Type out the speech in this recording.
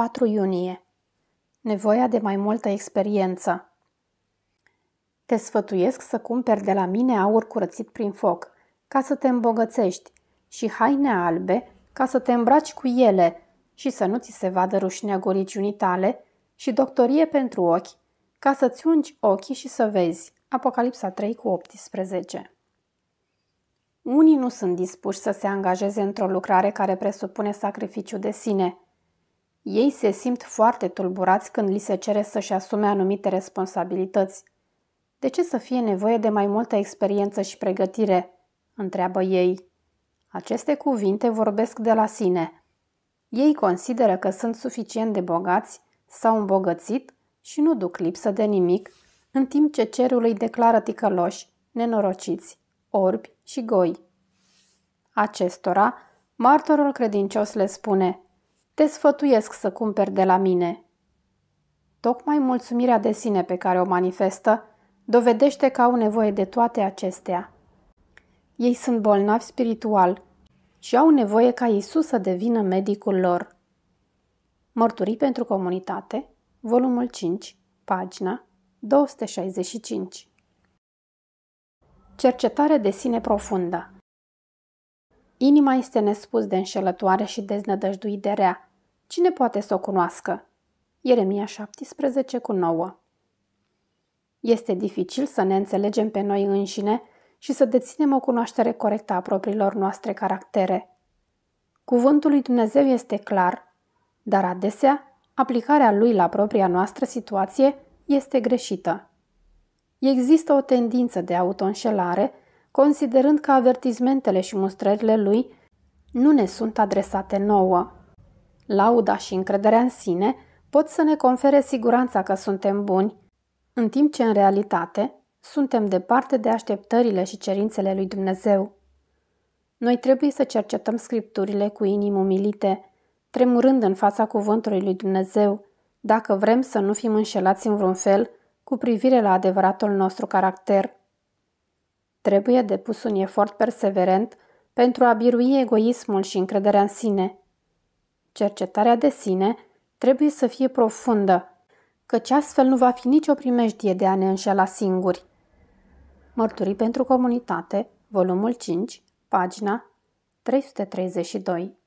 4 iunie Nevoia de mai multă experiență Te sfătuiesc să cumperi de la mine aur curățit prin foc, ca să te îmbogățești, și haine albe, ca să te îmbraci cu ele și să nu ți se vadă rușinea goliciunii tale, și doctorie pentru ochi, ca să-ți ungi ochii și să vezi. Apocalipsa 3 cu 18 Unii nu sunt dispuși să se angajeze într-o lucrare care presupune sacrificiu de sine, ei se simt foarte tulburați când li se cere să-și asume anumite responsabilități. De ce să fie nevoie de mai multă experiență și pregătire? întreabă ei. Aceste cuvinte vorbesc de la sine. Ei consideră că sunt suficient de bogați, s-au îmbogățit și nu duc lipsă de nimic, în timp ce cerul îi declară ticăloși, nenorociți, orbi și goi. Acestora, martorul credincios le spune – te sfătuiesc să cumperi de la mine. Tocmai mulțumirea de sine pe care o manifestă dovedește că au nevoie de toate acestea. Ei sunt bolnavi spiritual și au nevoie ca Isus să devină medicul lor. Mărturii pentru comunitate, volumul 5, pagina 265 Cercetare de sine profundă Inima este nespus de înșelătoare și deznădăjduit de rea, Cine poate să o cunoască? Ieremia 17 cu 9 Este dificil să ne înțelegem pe noi înșine și să deținem o cunoaștere corectă a propriilor noastre caractere. Cuvântul lui Dumnezeu este clar, dar adesea aplicarea lui la propria noastră situație este greșită. Există o tendință de autoînșelare, considerând că avertizmentele și mustrările lui nu ne sunt adresate nouă lauda și încrederea în sine pot să ne confere siguranța că suntem buni, în timp ce în realitate suntem departe de așteptările și cerințele lui Dumnezeu. Noi trebuie să cercetăm scripturile cu inimi umilite, tremurând în fața cuvântului lui Dumnezeu, dacă vrem să nu fim înșelați în vreun fel cu privire la adevăratul nostru caracter. Trebuie depus un efort perseverent pentru a birui egoismul și încrederea în sine – Cercetarea de sine trebuie să fie profundă, căci astfel nu va fi nicio primejdie de a ne înșela singuri. Mărturii pentru comunitate, volumul 5, pagina 332